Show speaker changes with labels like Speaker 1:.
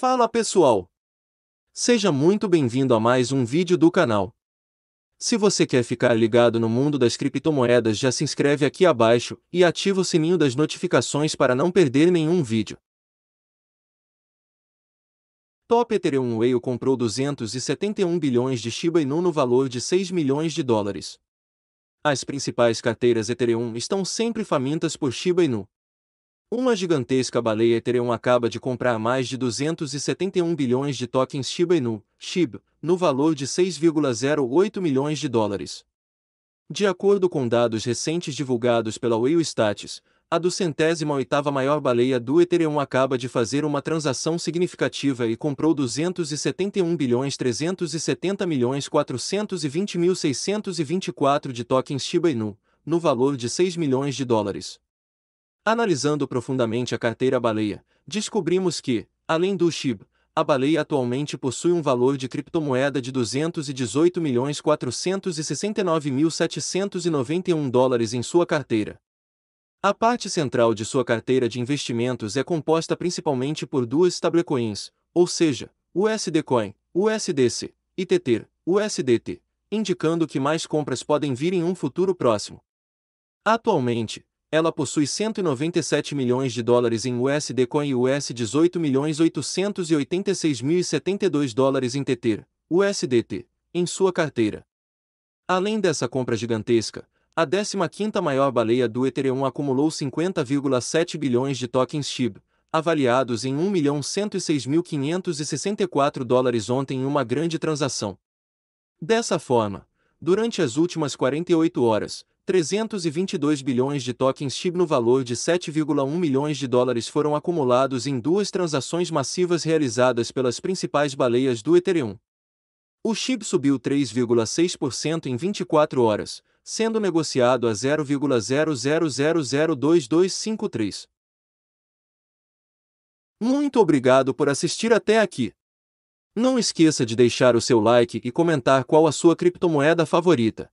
Speaker 1: Fala pessoal! Seja muito bem-vindo a mais um vídeo do canal. Se você quer ficar ligado no mundo das criptomoedas já se inscreve aqui abaixo e ativa o sininho das notificações para não perder nenhum vídeo. Top Ethereum Whale comprou 271 bilhões de Shiba Inu no valor de 6 milhões de dólares. As principais carteiras Ethereum estão sempre famintas por Shiba Inu. Uma gigantesca baleia Ethereum acaba de comprar mais de 271 bilhões de tokens Shiba Inu, SHIB, no valor de 6,08 milhões de dólares. De acordo com dados recentes divulgados pela Whale Stats, a do centésima oitava maior baleia do Ethereum acaba de fazer uma transação significativa e comprou 271 bilhões 370 milhões 420 mil 624 de tokens Shiba Inu, no valor de 6 milhões de dólares. Analisando profundamente a carteira baleia, descobrimos que, além do SHIB, a baleia atualmente possui um valor de criptomoeda de 218.469.791 dólares em sua carteira. A parte central de sua carteira de investimentos é composta principalmente por duas stablecoins, ou seja, USD Coin, USDC, e Tether USDT, indicando que mais compras podem vir em um futuro próximo. Atualmente, ela possui 197 milhões de dólares em USD Coin e US 18.886.072 dólares em TT, USDT, em sua carteira. Além dessa compra gigantesca, a 15ª maior baleia do Ethereum acumulou 50,7 bilhões de tokens SHIB, avaliados em 1.106.564 dólares ontem em uma grande transação. Dessa forma, durante as últimas 48 horas, 322 bilhões de tokens SHIB no valor de 7,1 milhões de dólares foram acumulados em duas transações massivas realizadas pelas principais baleias do Ethereum. O SHIB subiu 3,6% em 24 horas, sendo negociado a 0,00002253. Muito obrigado por assistir até aqui. Não esqueça de deixar o seu like e comentar qual a sua criptomoeda favorita.